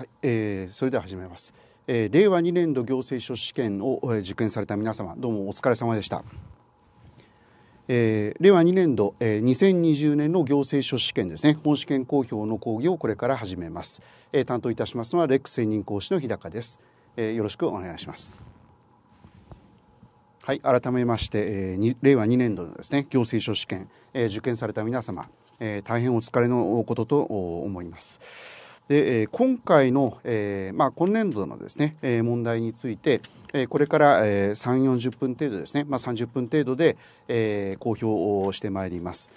はいえー、それでは始めます、えー、令和2年度行政書士試験を、えー、受験された皆様どうもお疲れ様でした、えー、令和2年度、えー、2020年の行政書士試験ですね本試験公表の講義をこれから始めます、えー、担当いたしますのはレック専任講師の日高です、えー、よろしくお願いしますはい、改めまして、えー、令和2年度のですね行政書試験、えー、受験された皆様、えー、大変お疲れのことと思います。で、今回の、えまあ、今年度のですね、問題について、これから、え3、40分程度ですね、まあ、30分程度で、公表をしてまいります。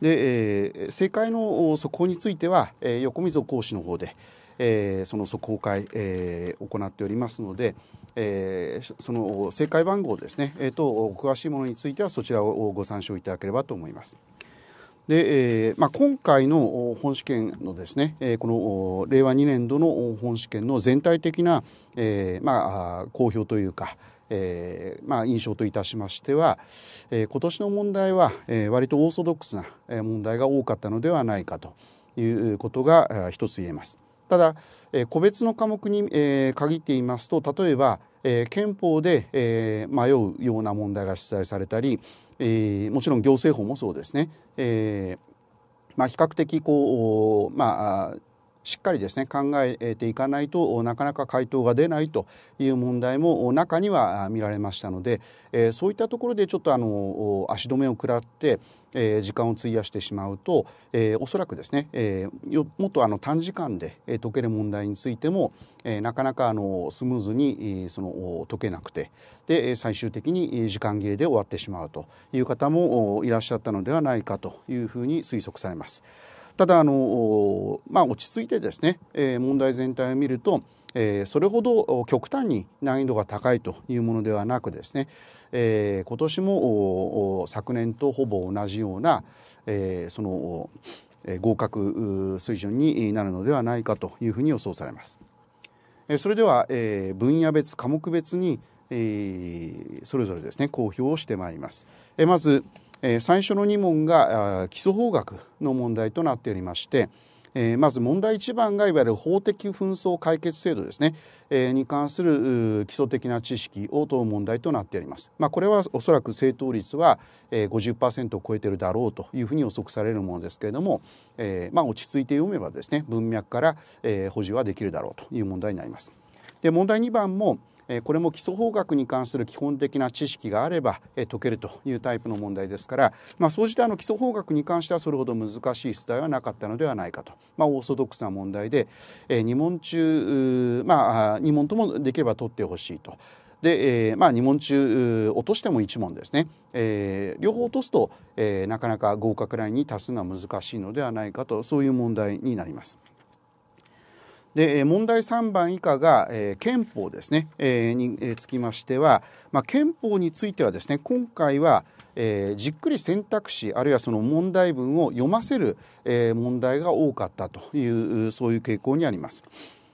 で、解の速報については、横溝講師の方で、その速報会、行っておりますので、その正解番号ですね、と詳しいものについてはそちらをご参照いただければと思います。で、えーまあ、今回の本試験のですね、えこの令和2年度の本試験の全体的な、えー、まあ公表というか、えーまあ、印象といたしましては、えー、今年の問題は、え割とオーソドックスな問題が多かったのではないかということが一つ言えます。ただ、え個別の科目に、え限っていますと例えば、え憲法で、え迷うような問題が出題されたりえー、もちろん行政法もそうですね、えーまあ、比較的こう、まあ、しっかりですね考えていかないとなかなか回答が出ないという問題も中には見られましたのでそういったところでちょっとあの足止めを食らってえー、時間を費やしてしまうと、えー、おそらくですね、えー、もっとあの短時間で解ける問題についても、えー、なかなかあのスムーズにその解けなくてで最終的に時間切れで終わってしまうという方もいらっしゃったのではないかというふうに推測されます。ただあの、まあ、落ち着いてですね、えー、問題全体を見るとえー、それほど極端に難易度が高いというものではなくですね、えー、今年も昨年とほぼ同じような、えー、その、え合格水準になるのではないかというふうに予想されます。えそれでは、えー、分野別科目別に、えー、それぞれですね公表をしてまいります。えー、まず、えー、最初の2問が基礎法学の問題となっておりまして、えー、まず問題一番がいわゆる法的紛争解決制度ですね、えー、に関する基礎的な知識を問う問題となっております。まあ、これはおそらく正答率は、えー、50%を超えてるだろうというふうに予測されるものですけれども、えー、まあ、落ち着いて読めばですね文脈から、えー、補充はできるだろうという問題になります。で問題2番もこれも基礎法学に関する基本的な知識があれば解けるというタイプの問題ですから、まあ、そうあの基礎法学に関してはそれほど難しい出題はなかったのではないかと、まあ、オーソドックスな問題で2問中、まあ、2問ともできれば取ってほしいと。で、えー、まあ2問中落としても1問ですね、えー、両方落とすと、えー、なかなか合格ラインに達するのは難しいのではないかとそういう問題になります。で問題3番以下が、えー、憲法ですね、えー、に、つきましては、まあ、憲法についてはですね今回は、えー、じっくり選択肢あるいはその問題文を読ませる、えー、問題が多かったというそういう傾向にあります。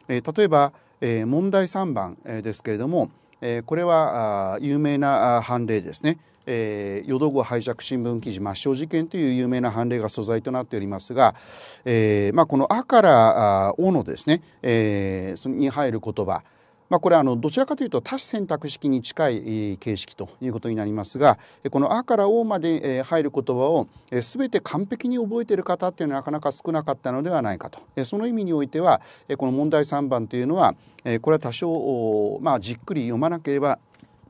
えー、例えば、えー、問題3番、えですけれども、えー、これは有名な判例ですね。えー、淀川拝借新聞記事抹消事件という有名な判例が素材となっておりますが、えーまあ、この「あ」から「お」のですね、えー、に入る言葉まあ、これはあのどちらかというと多種選択式に近い形式ということになりますがこの「あ」から「お」まで入る言葉を全て完璧に覚えている方っていうのはなかなか少なかったのではないかとその意味においてはこの問題3番というのはこれは多少、まあ、じっくり読まなければ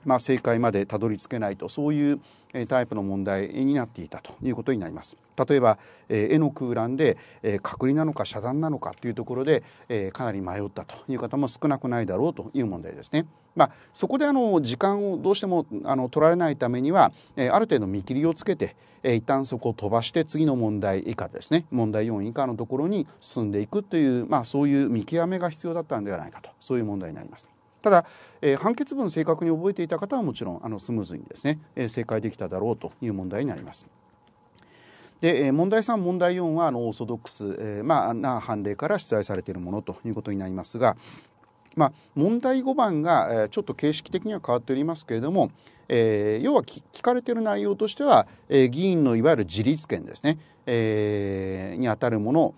まあ、正解までたどり着けないとそういうタイプの問題になっていたということになります。例えば、えー、絵の空欄で、えー、隔離なのか遮断なのかというところで、えー、かなり迷ったという方も少なくないだろうという問題ですね。まあ、そこであの時間をどうしてもあの取られないためには、えー、ある程度見切りをつけて、えー、一旦そこを飛ばして次の問題以下ですね問題4以下のところに進んでいくという、まあ、そういう見極めが必要だったんではないかとそういう問題になります。ただ、えー、判決文正確に覚えていた方はもちろんあのスムーズにですね、えー、正解できただろうという問題になります。で問題3、問題4はあのオーソドックス、えー、まあ、な判例から出題されているものということになりますが、まあ、問題5番が、ちょっと形式的には変わっておりますけれども、えー、要は聞かれている内容としては、えー、議員のいわゆる自立権ですね、えー、にあたるもの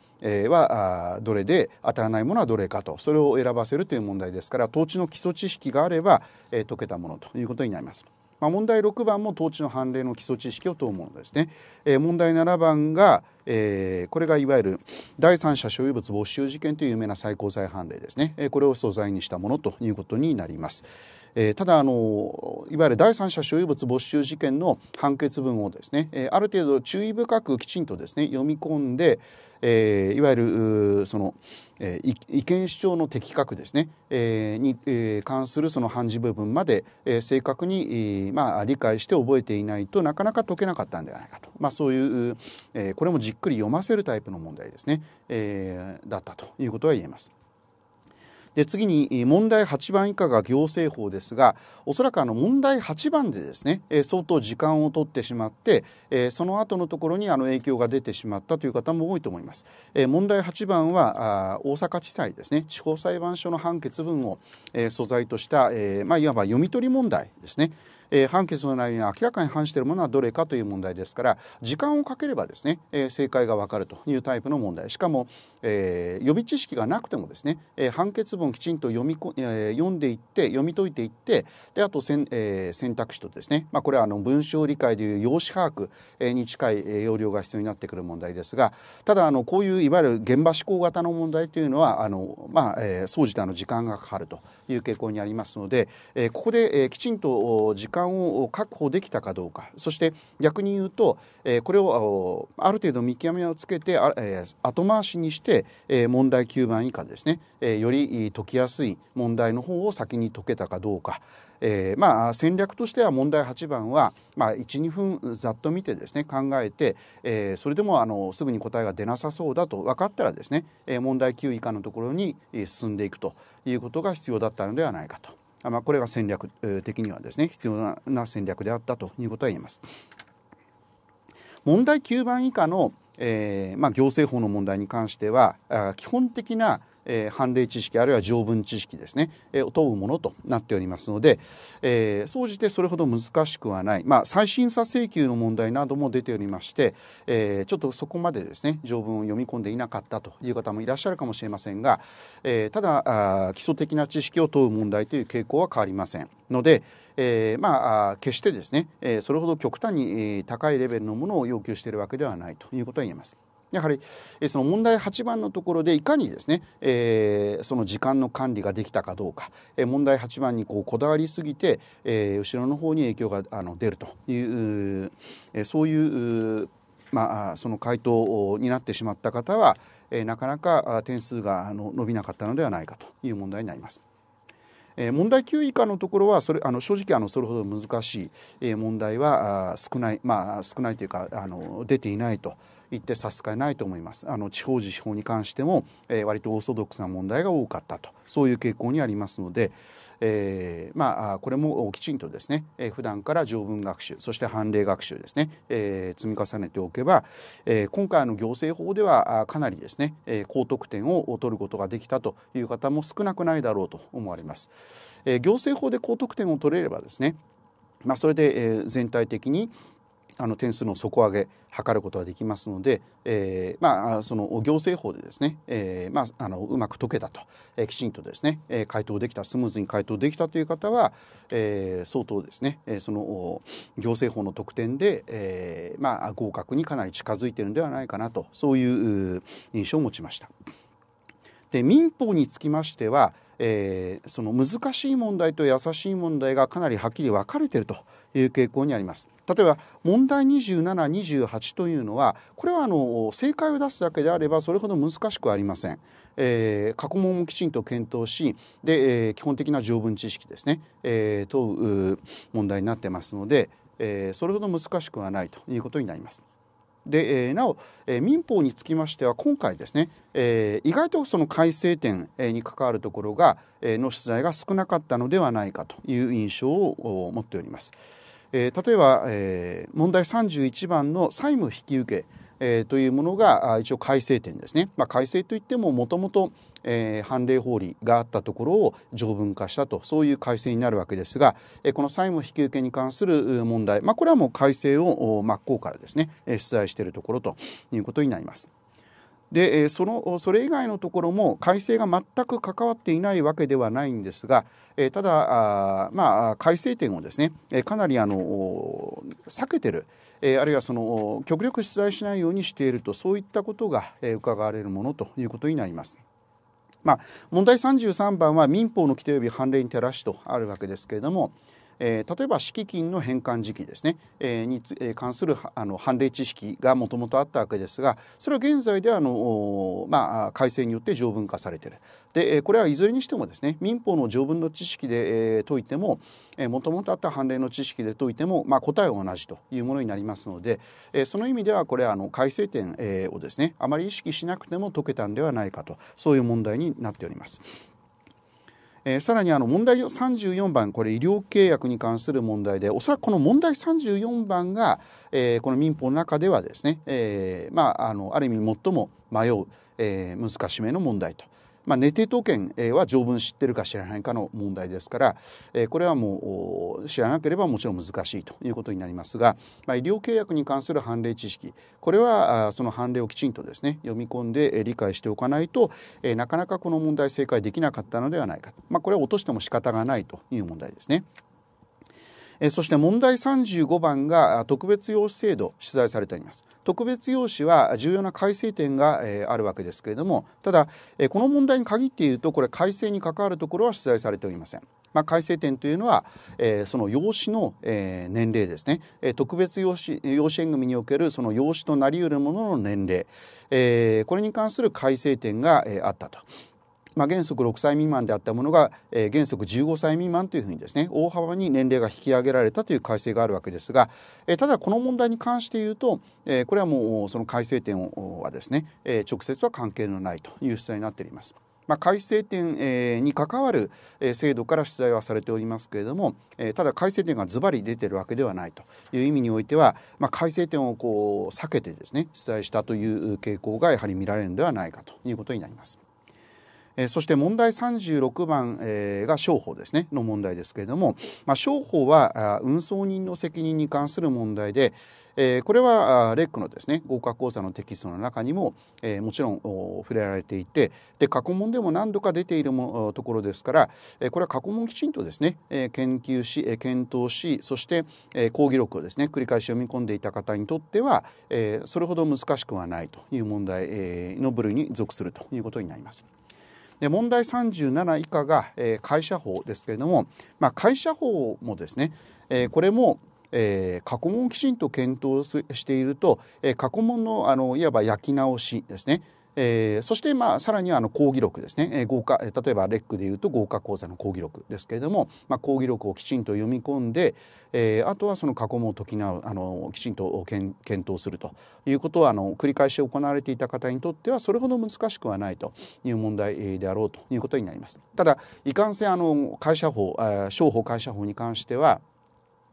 はどれで当たらないものはどれかとそれを選ばせるという問題ですから統治の基礎知識があれば、えー、解けたものということになります。まあ、問題6番も統治の判例の基礎知識を問うものですね。えー、問題7番が、えー、これがいわゆる第三者所有物没収事件という有名な最高裁判例ですね、えこれを素材にしたものということになります。えー、ただあのいわゆる第三者所有物没収事件の判決文をですね、えある程度注意深くきちんとですね読み込んで、えいわゆるその、え意見主張の的確ですね、えに、え関するその判事部分まで、え正確に、まあ、理解して覚えていないとなかなか解けなかったんではないかと、まあ、そういう、えこれもじっくり読ませるタイプの問題ですね、えだったということは言えます。で次に問題8番以下が行政法ですがおそらくあの問題8番でですね、え相当時間を取ってしまって、えその後のところにあの影響が出てしまったという方も多いと思います。え問題8番はあ大阪地裁ですね地方裁判所の判決文を、え素材とした、えまいわば読み取り問題ですね。えー、判決の内容に明らかに反しているものはどれかという問題ですから時間をかければですね、えー、正解がわかるというタイプの問題しかも、えー、予備知識がなくてもですね、えー、判決文をきちんと読みこ、えー、読んでいって読み解いていってであとせん、えー、選択肢とですね、まあ、これはあの文章理解でいう用紙把握、えに近い、え要領が必要になってくる問題ですがただあのこういういわゆる現場思考型の問題というのはあの、まあえー、総じてあの時間がかかるという傾向にありますので、えー、ここで、えー、きちんと時間間を確保できたかどうかそして逆に言うと、えこれをある程度見極めをつけてあ、え後回しにして、え問題9番以下ですね、えより解きやすい問題の方を先に解けたかどうか、えー、まあ戦略としては問題8番は、まあ、12分ざっと見てですね考えて、えー、それでもあのすぐに答えが出なさそうだと分かったらですね、えー、問題9以下のところに進んでいくということが必要だったのではないかと。まあ、これが戦略的にはですね必要な戦略であったということは言えます。問題9番以下のえーまあ、行政法の問題に関しては基本的なえー、判例知識あるいは条文知識ですね、えー、を問うものとなっておりますので、えー、総じてそれほど難しくはない、まあ、再審査請求の問題なども出ておりまして、えー、ちょっとそこまでですね条文を読み込んでいなかったという方もいらっしゃるかもしれませんが、えー、ただあ基礎的な知識を問う問題という傾向は変わりません。ので、えー、まあ決してですね、えー、それほど極端に高いレベルのものを要求しているわけではないということは言えます。やはりその問題8番のところでいかにですね、えー、その時間の管理ができたかどうか、えー、問題8番にこうこだわりすぎて、えー、後ろの方に影響があの出るという、えー、そういう、まあ、その回答になってしまった方は、えー、なかなか点数があの伸びなかったのではないかという問題になります。えー、問題9以下のところはそれあの正直あのそれほど難しい、え問題は少ないまあ少ないというかあの出ていないと。言って差し支えないと思いますあの地方自治法に関しても、えー、割とオーソドックスな問題が多かったとそういう傾向にありますので、えー、まあこれもきちんとですね、えー、普段から条文学習そして判例学習ですね、えー、積み重ねておけば、えー、今回の行政法ではかなりですね、えー、高得点を取ることができたという方も少なくないだろうと思われます。えー、行政法で高得点を取れればですねまあ、それで、えー、全体的に、あの点数の底上げ図ることができますので、えー、まあその行政法でですね、えー、まああのうまく解けたと、えー、きちんとですね、えー、回答できたスムーズに回答できたという方は、えー、相当ですね、えー、その行政法の特典で、えー、まあ合格にかなり近づいているんではないかなとそういう印象を持ちました。で民法につきましてはえー、その難しい問題と優しい問題がかなりはっきり分かれているという傾向にあります。例えば問題2728というのはこれはあの正解を出すだけであればそれほど難しくありません。えー、過去問もきちんと検討しで、えー、基本的な条文知識ですね、えー、問題になってますので、えー、それほど難しくはないということになります。で、えー、なお、えー、民法につきましては今回ですね、えー、意外とその改正点に関わるところが、えー、の出題が少なかったのではないかという印象を持っております。えー、例えば、えー、問題31番の債務引き受け、えー、というものが一応改正点ですね。まあ、改正といってももともとえー、判例法理があったところを条文化したとそういう改正になるわけですが、えー、この債務引き受けに関する問題、まあ、これはもう改正を真っ向からですね、え出題しているところということになります。でそのそれ以外のところも改正が全く関わっていないわけではないんですがただまあ、改正点をですねかなりあの避けてるあるいはその極力出題しないようにしているとそういったことが伺われるものということになります。まあ、問題33番は民法の規定及び判例に照らしとあるわけですけれども、えー、例えば敷金の返還時期ですね、えー、に、えー、関するあの判例知識がもともとあったわけですがそれは現在であの、まあ、改正によって条文化されているでこれはいずれにしてもですね民法の条文の知識で、えー、解いてももともとあった判例の知識で解いても、まあ、答えは同じというものになりますので、えー、その意味ではこれあの改正点、えー、をですねあまり意識しなくても解けたんではないかとそういう問題になっております。えー、さらにあの問題34番これ医療契約に関する問題でおそらくこの問題34番が、えー、この民法の中ではですね、えー、まああのある意味最も迷う、え難しめの問題とまあ、寝定当権は条文知ってるか知らないかの問題ですから、えこれはもう知らなければもちろん難しいということになりますが、まあ、医療契約に関する判例知識これはその判例をきちんとですね読み込んで理解しておかないと、えなかなかこの問題正解できなかったのではないかと、まあ、これは落としても仕方がないという問題ですね。そして問題35番が特別用紙制度取材されてります特別用紙は重要な改正点があるわけですけれどもただこの問題に限って言うとこれ改正に関わるところは取材されておりませんまあ、改正点というのは、その養子の、年齢ですね、特別養子養子縁組におけるその養子となりうるものの年齢、これに関する改正点が、あったとまあ、原則6歳未満であったものが、えー、原則15歳未満というふうにですね大幅に年齢が引き上げられたという改正があるわけですが、えー、ただこの問題に関して言うと、えー、これはもうその改正点はですね、え直接は関係のないという姿勢になっております。まあ、改正点に関わる制度から出題はされておりますけれどもただ改正点がズバリ出てるわけではないという意味においては、まあ、改正点をこう避けてですね出題したという傾向がやはり見られるのではないかということになります。そして問題36番、が商法ですねの問題ですけれども、まあ、商法は運送人の責任に関する問題で、これはレックのですね合格講座のテキストの中にも、もちろん触れられていてで過去問でも何度か出ているところですから、これは過去問きちんとですね、研究し、検討しそして、講義録をですね繰り返し読み込んでいた方にとっては、それほど難しくはないという問題の部類に属するということになります。で問題37以下が、えー、会社法ですけれども、まあ、会社法もですね、えー、これもえー、過去問をきちんと検討していると、えー、過去問のあのいわば焼き直しですねえー、そして、まあ、さらにはあの講義録ですね、えー、合格例えばレックでいうと合格講座の講義録ですけれども、まあ、講義録をきちんと読み込んで、えー、あとはその過去問を解きなうあのきちんと検討するということはあの繰り返し行われていた方にとってはそれほど難しくはないという問題であろうということになります。ただいかんせんあの会社法商法会社法に関しては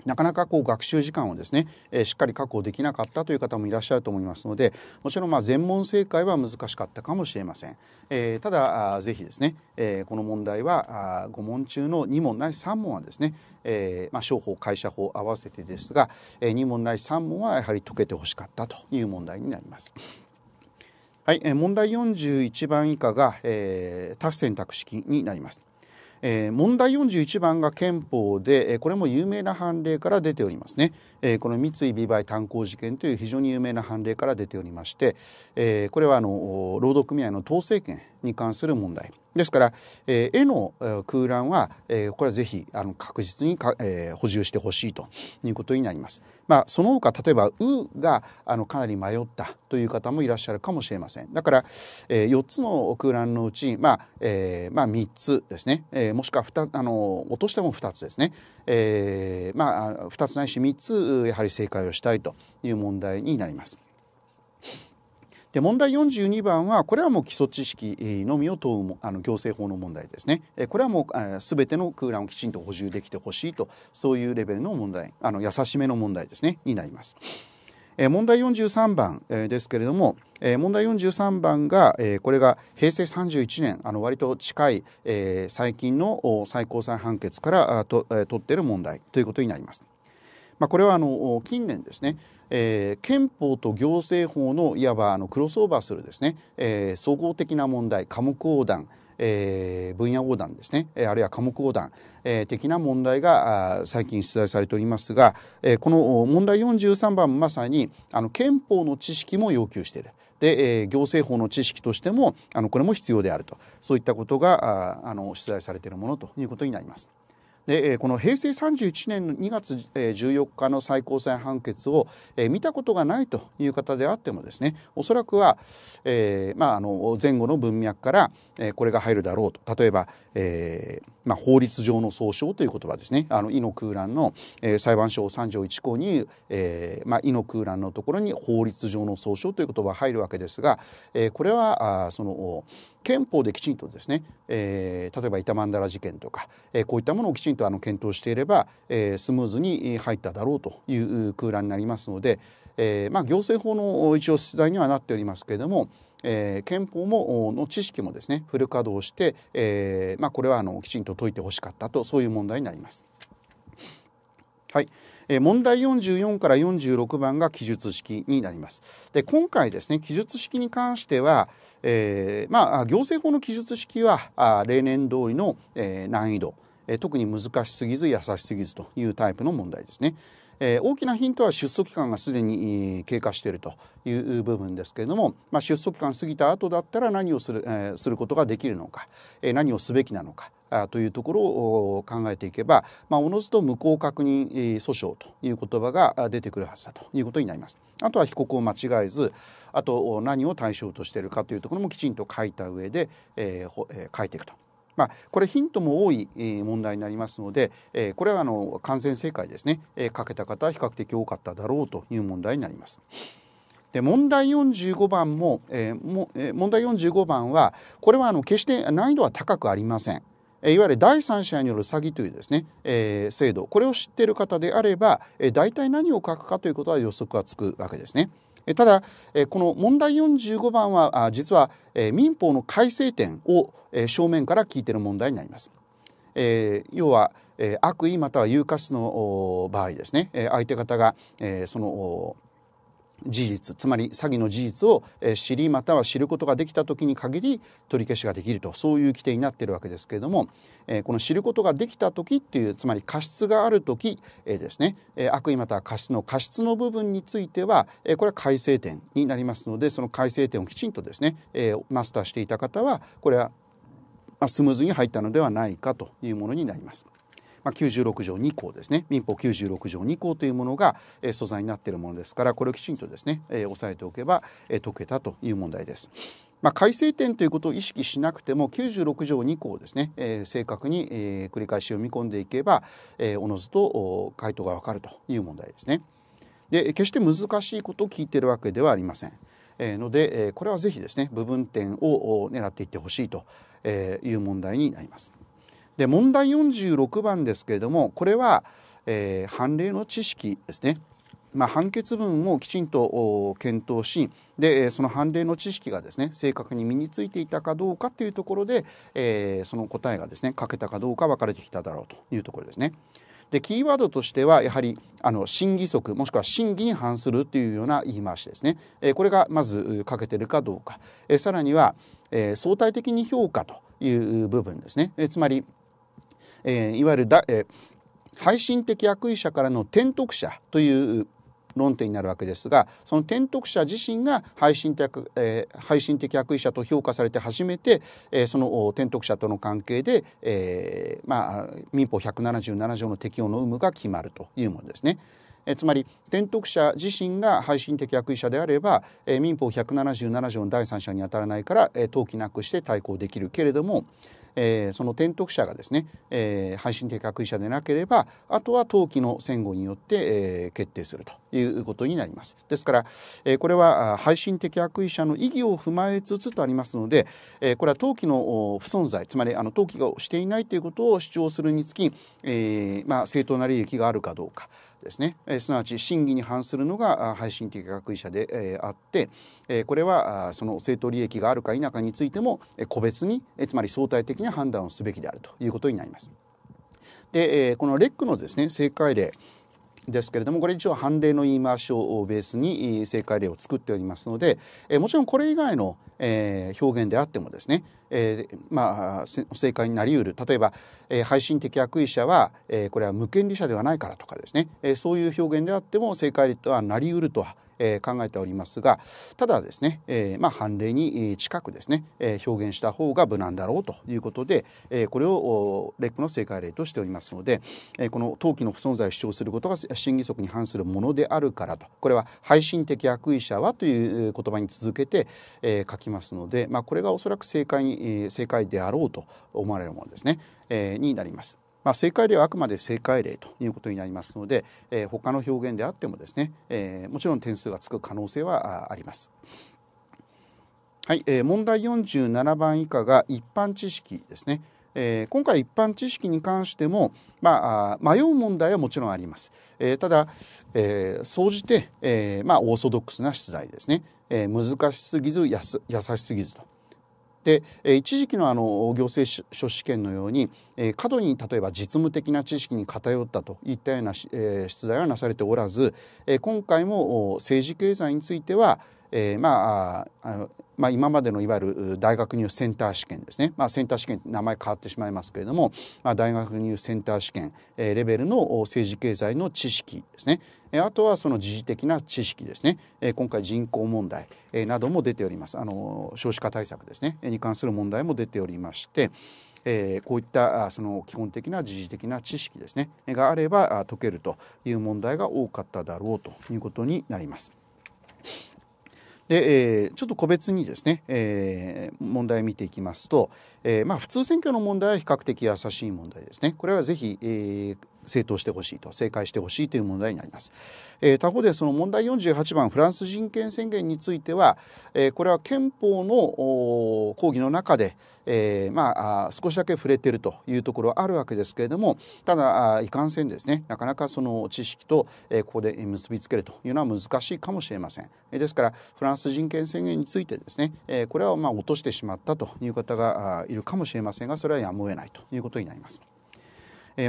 なかなかこう学習時間をですね、えー、しっかり確保できなかったという方もいらっしゃると思いますのでもちろんま全問正解は難しかったかもしれません、えー、ただぜひですね、えー、この問題は5問中の2問ない3問はですね、えまあ、商法会社法合わせてですが、え2問ない3問はやはり解けてほしかったという問題になります。はい、問題41番以下が、えー、多選択式になります。えー、問題41番が憲法で、えー、これも有名な判例から出ておりますね、えー、この三井美梅炭鉱事件という非常に有名な判例から出ておりまして、えー、これはあの労働組合の統制権に関する問題ですから、えー、絵の空欄は、えー、これはぜひあの確実にか、えー、補充してほしいということになります。まあ、その他例えば「う」があのかなり迷ったという方もいらっしゃるかもしれません。だから、えー、4つの空欄のうち、まあえーまあ、3つですね、えー、もしくはあの落としても2つですね、えーまあ、2つないし3つやはり正解をしたいという問題になります。で問題42番はこれはもう基礎知識のみを問うあの行政法の問題ですねこれはもうすべての空欄をきちんと補充できてほしいとそういうレベルの問題あの優しめの問題ですねになります。問題43番ですけれども問題43番がこれが平成31年あの割と近い最近の最高裁判決から取っている問題ということになります。まあ、これはあの近年ですね、えー、憲法と行政法のいわばあのクロスオーバーするですね、えー、総合的な問題科目横断えー、分野横断ですね、あるいは科目横断、えー、的な問題が最近出題されておりますが、えー、この問題43番まさにあの憲法の知識も要求している。で、えー、行政法の知識としてもあのこれも必要であるとそういったことがああの出題されているものということになります。でこの平成31年の2月14日の最高裁判決を見たことがないという方であってもですねおそらくは、えーまあ、あの前後の文脈からこれが入るだろうと例えばえーまあ、法律上の総称という言葉ですねあのの空欄の、えー、裁判所3条1項に、えーまあ、ラの空欄のところに法律上の総称という言葉が入るわけですが、えー、これはあその憲法できちんとですね、えー、例えば板曼荼羅事件とか、えー、こういったものをきちんとあの検討していれば、えー、スムーズに入っただろうという空欄になりますので、えーまあ、行政法の一応出題にはなっておりますけれどもえー、憲法もの知識もですねフル稼働して、えーまあ、これはあのきちんと解いてほしかったとそういう問題になります。はい、え問題44から46番が記述式になります。で今回ですね記述式に関しては、えー、まあ行政法の記述式はあ例年通りの、えー、難易度え特に難しすぎず優しすぎずというタイプの問題ですね。えー、大きなヒントは出走期間がすでに経過しているという部分ですけれども、まあ、出走期間過ぎた後だったら何をする,、えー、することができるのか、えー、何をすべきなのかあというところを考えていけば、まあ、おのずと無効確認訴訟という言葉が出てくるはずだということになります。あとは被告を間違えずあと何を対象としているかというところもきちんと書いた上で、えー、えー、書いていくと。まあ、これヒントも多い問題になりますので、えー、これはあの感染正解ですね、えー、かけた方は比較的多かっただろうという問題になります。で問題45番も,、えー、もえー、問題45番はこれはあの決して難易度は高くありません。いわゆる第三者による詐欺というですね、えー、制度これを知っている方であれば、えー、大体何を書くかということは予測がつくわけですね。ただ、この問題45番は実は民法の改正点を正面から聞いている問題になります。要は悪意または有価の場合ですね相手方がその事実つまり詐欺の事実を知りまたは知ることができた時に限り取り消しができるとそういう規定になっているわけですけれどもこの知ることができた時っていうつまり過失がある時ですね悪意または過失の過失の部分についてはこれは改正点になりますのでその改正点をきちんとですねマスターしていた方はこれはスムーズに入ったのではないかというものになります。まあ、96条2項ですね民法96条2項というものが、えー、素材になっているものですからこれをきちんとですね、えー、押さえておけば、えー、解けたという問題です。まあ、改正点ということを意識しなくても96条2項ですね、えー、正確に、えー、繰り返し読み込んでいけば、えー、おのずと回答がわかるという問題ですね。で決して難しいことを聞いているわけではありません。えー、ので、えー、これはぜひですね部分点を狙っていってほしいという問題になります。で問題46番ですけれどもこれは、えー、判例の知識ですね。まあ、判決文をきちんと検討しでその判例の知識がですね正確に身についていたかどうかというところで、えー、その答えがですね書けたかどうか分かれてきただろうというところですね。でキーワードとしてはやはりあの審議則もしくは審議に反するというような言い回しですね、えー、これがまず書けてるかどうか、えー、さらには、え相対的に評価という部分ですね、えつまりえー、いわゆるだ、えー、配信的役意者からの転得者という論点になるわけですがその転得者自身が配信的,、えー、配信的悪意者と評価されて初めて、えー、その転得者との関係で、えーまあ、民法177条の適用の有無が決まるというものですね。えつまり転得者自身が配信的役意者であれば、えー、民法177条の第三者にあたらないから、えー、登記なくして対抗できるけれども、えー、その転得者がですね、えー、配信定格医者でなければあとは登記の戦後によって、えー、決定するということになります。ですから、えー、これは配信的悪意者の意義を踏まえつつとありますので、えー、これは登記の不存在つまり登記をしていないということを主張するにつき、えーまあ、正当な利益があるかどうか。ですね、えー、すなわち真偽に反するのが配信的学位者で、えー、あって、えー、これはその正当利益があるか否かについても、え個別に、えー、つまり相対的な判断をすべきであるということになります。で、えこのレックのですね正解例ですけれどもこれ一応判例の言い回しをベースに正解例を作っておりますので、えもちろんこれ以外の、え表現であってもですね、えまあ、正解になりうる例えば、え配信的悪意者は、えこれは無権利者ではないからとかですね、えそういう表現であっても正解例とはなりうるとはえ考えておりますがただですね、えまあ、判例に近くですね、え表現した方が無難だろうということで、えこれをレックの正解例としておりますので、えこの登記の不存在を主張することが審議則に反するものであるからとこれは「配信的悪意者は」という言葉に続けて、え書きますので、まあ、これがおそらく正解に、え正解であろうと思われるものですね、えになります。まあ、正解例はあくまで正解例ということになりますので、えー、他の表現であってもですね、えー、もちろん点数がつく可能性はあります。はい、えー、問題47番以下が一般知識ですね。えー、今回一般知識に関しても、まあ、迷う問題はもちろんあります。えー、ただ、えー、総じて、えーまあ、オーソドックスな出題ですね、えー、難しすぎずやす優しすぎずとで一時期のあの行政書試験のように過度に例えば実務的な知識に偏ったといったような出題はなされておらず今回も政治経済についてはえー、まああのまあ、今までのいわゆる大学入センター試験ですね、まあ、センター試験って名前変わってしまいますけれども、まあ、大学入センター試験、えー、レベルの政治経済の知識ですね、えー、あとはその時事的な知識ですね、えー、今回人口問題、えー、なども出ておりますあの少子化対策ですねに関する問題も出ておりまして、えー、こういったその基本的な時事的な知識ですねがあれば解けるという問題が多かっただろうということになります。で、えー、ちょっと個別にですね、えー、問題見ていきますと、えー、まあ、普通選挙の問題は比較的優しい問題ですね。これはぜひ、えー正当してほしいと正解してほしいという問題になります、えー、他方でその問題48番フランス人権宣言については、えー、これは憲法の講義の中で、えー、まあ少しだけ触れているというところはあるわけですけれどもただいかんせんですねなかなかその知識と、えー、ここで結びつけるというのは難しいかもしれません、ですからフランス人権宣言についてですね、えー、これはまあ落としてしまったという方がいるかもしれませんがそれはやむを得ないということになります。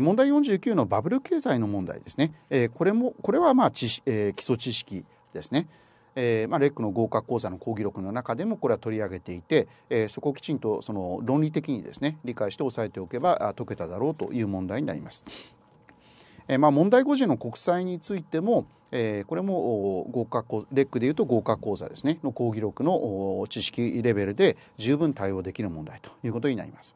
問題49のバブル経済の問題ですね。これもこれはまあ知、え基礎知識ですね。えまあ、レックの合格講座の講義録の中でもこれは取り上げていて、えそこをきちんとその論理的にですね理解して押さえておけば解けただろうという問題になります。えまあ、問題誤時の国債についても、えこれも合格レックでいうと合格講座ですねの講義録の知識レベルで十分対応できる問題ということになります。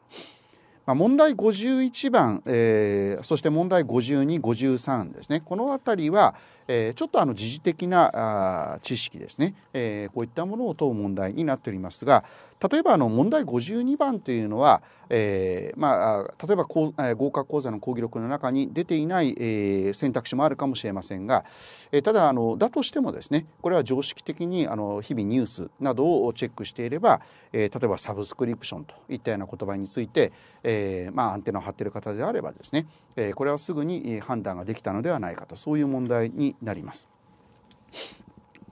まあ、問題51番、えー、そして問題5253ですねこの辺りは、えちょっとあの時事的なあ知識ですね、えこういったものを問う問題になっておりますが例えばあの問題52番というのは、えまあ、例えば合格講座の講義録の中に出ていない、え選択肢もあるかもしれませんが、えただあのだとしてもですねこれは常識的にあの日々ニュースなどをチェックしていれば、え例えばサブスクリプションといったような言葉について、えまあ、アンテナを張っている方であればですね、えこれはすぐに判断ができたのではないかとそういう問題になります。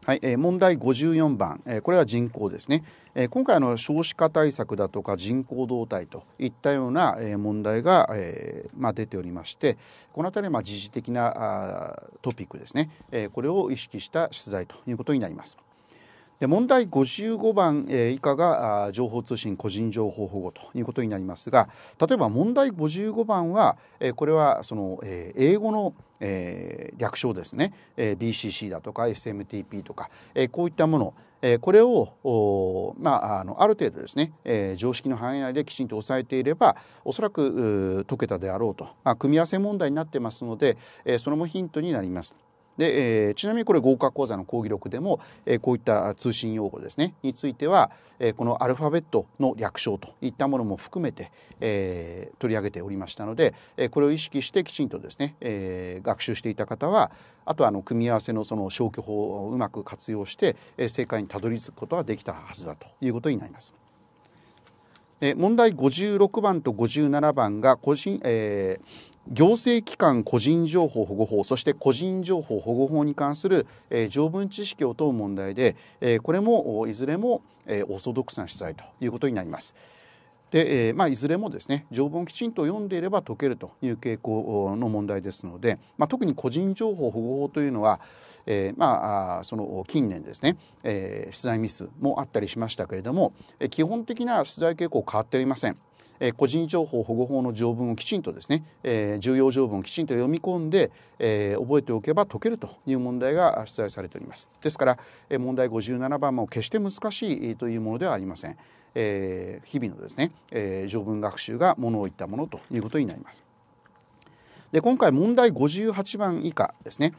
はいえー、問題54番、えこれは人口ですね、え今回の少子化対策だとか人口動態といったような、え問題が、えま出ておりましてこの辺り、ま時事的なあトピックですね、えこれを意識した取材ということになります。問題55番、以下が情報通信個人情報保護ということになりますが例えば問題55番は、これはその、英語の、略称ですね、BCC だとか SMTP とか、こういったものこれをまあ、あのある程度ですね、常識の範囲内できちんと抑えていればおそらく解けたであろうと、まあ、組み合わせ問題になってますので、それもヒントになります。で、えー、ちなみにこれ合格講座の講義録でも、えー、こういった通信用語ですねについては、えー、このアルファベットの略称といったものも含めて、えー、取り上げておりましたので、えー、これを意識してきちんとですね、えー、学習していた方はあとはあの組み合わせのその消去法をうまく活用して、えー、正解にたどり着くことはできたはずだということになります。問題56番と57番が個人、えー、行政機関個人情報保護法そして個人情報保護法に関する、えー、条文知識を問う問題で、えー、これもいずれも、えー、オーソドックスな取材ということになります。で、えーまあ、いずれもですね条文をきちんと読んでいれば解けるという傾向の問題ですので、まあ、特に個人情報保護法というのは、えーまあ、その近年ですね、えー、取材ミスもあったりしましたけれども基本的な取材傾向変わっておりません。え個人情報保護法の条文をきちんとですね、え重要条文をきちんと読み込んで、え覚えておけば解けるという問題が出題されております。ですから、え問題57番も決して難しいというものではありません。え日々のですね、え条文学習がものを言ったものということになります。で今回問題58番以下ですね、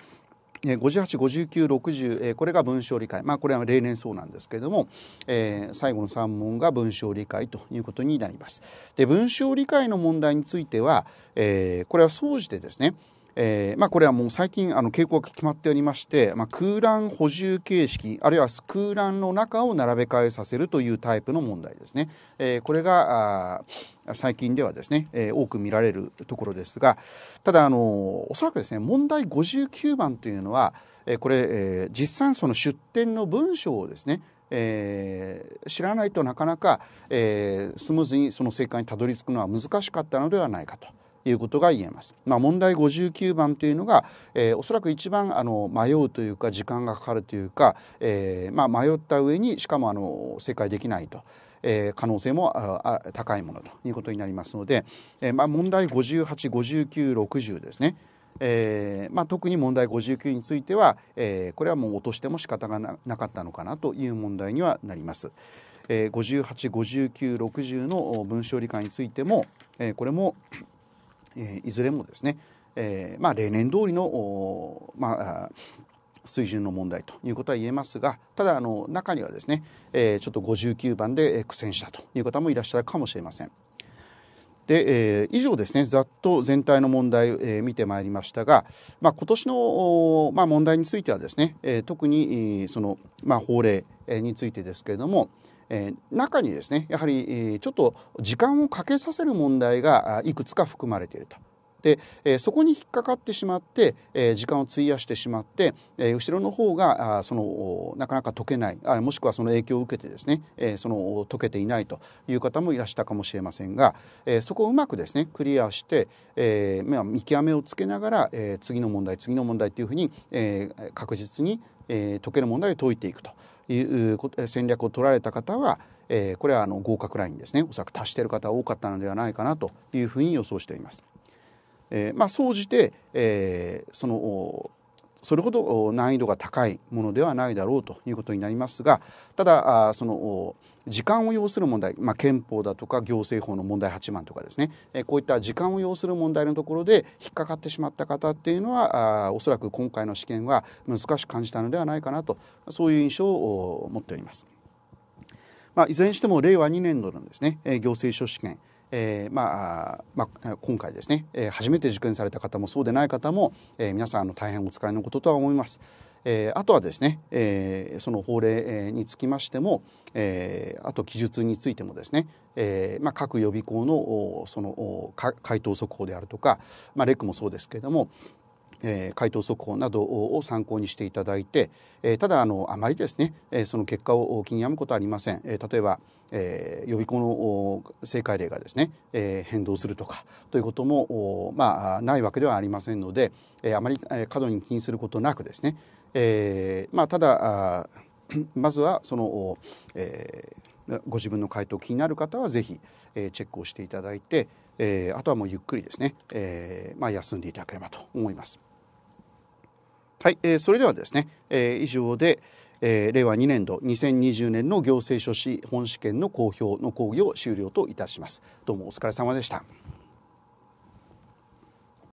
58、59、60これが文章理解、まあ、これは例年そうなんですけれども、えー、最後の3問が文章理解ということになります。で文章理解の問題については、えー、これは総じてですねえーまあ、これはもう最近あの傾向が決まっておりまして、まあ、空欄補充形式あるいは空欄の中を並べ替えさせるというタイプの問題ですね。えー、これがあ最近ではですね、えー、多く見られるところですがただあのおそらくですね問題59番というのは、えー、これ、えー、実際その出典の文章をですねえー、知らないとなかなか、えー、スムーズにその正解にたどり着くのは難しかったのではないかということが言えます。まあ、問題59番というのが、えー、おそらく一番あの迷うというか時間がかかるというか、えー、まあ、迷った上にしかもあの正解できないと。可能性も高いものということになりますので、まあ、問題585960ですね、えーまあ、特に問題59については、えー、これはもう落としても仕方がなかったのかなという問題にはなります。えー、58、59、60の文章理解についても、これもえー、いずれもですね、えーまあ、例年通りの、まあ、水準の問題ということは言えますがただあの中にはですね、えー、ちょっと59番で苦戦したという方もいらっしゃるかもしれません。で、えー、以上ですねざっと全体の問題、えー、見てまいりましたが、まあ、今年の、まあ、問題についてはですね、えー、特にその、まあ、法令についてですけれども、え中にですねやはり、えちょっと時間をかけさせる問題がいくつか含まれていると。で、えそこに引っかかってしまって、え時間を費やしてしまって、え後ろの方があそのなかなか解けないあもしくはその影響を受けてですね、えその解けていないという方もいらしたかもしれませんが、えそこをうまくですねクリアして、えー、見極めをつけながら、え次の問題次の問題というふうに、え確実に、え解ける問題を解いていくと。いう戦略を取られた方は、えー、これはあの合格ラインですねおそらく達している方多かったのではないかなというふうに予想しています。えー、まあ総じて、えー、そのそれほど難易度が高いものではないだろうということになりますがただその時間を要する問題、まあ、憲法だとか行政法の問題8番とかですね、えこういった時間を要する問題のところで引っかかってしまった方っていうのはおそらく今回の試験は難しく感じたのではないかなとそういう印象を持っております。まあ、いずれにしても令和2年度のですね、え行政書試験えーまあまあ、今回ですね、えー、初めて受験された方もそうでない方も、えー、皆さんの大変お疲れのこととは思います。えー、あとはですね、えー、その法令につきましても、えー、あと記述についてもですね、えーまあ、各予備校のその回答速報であるとか、まあ、レックもそうですけれども、えー、回答速報などを参考にしていただいて、えー、ただあのあまりですね、えー、その結果を気に病むことはありません。えー、例えば、えー、予備校の正解例がですね、えー、変動するとかということもまあ、ないわけではありませんので、えー、あまり過度に気にすることなくですねえーまあ、ただあ まずはその、えー、ご自分の回答気になる方はぜひ、えー、チェックをしていただいて、えー、あとはもうゆっくりですね、えーまあ、休んでいただければと思います。はい、えー、それではですね、えー、以上で、えー、令和2年度2020年の行政書士本試験の公表の講義を終了といたします。どうもお疲れ様でした。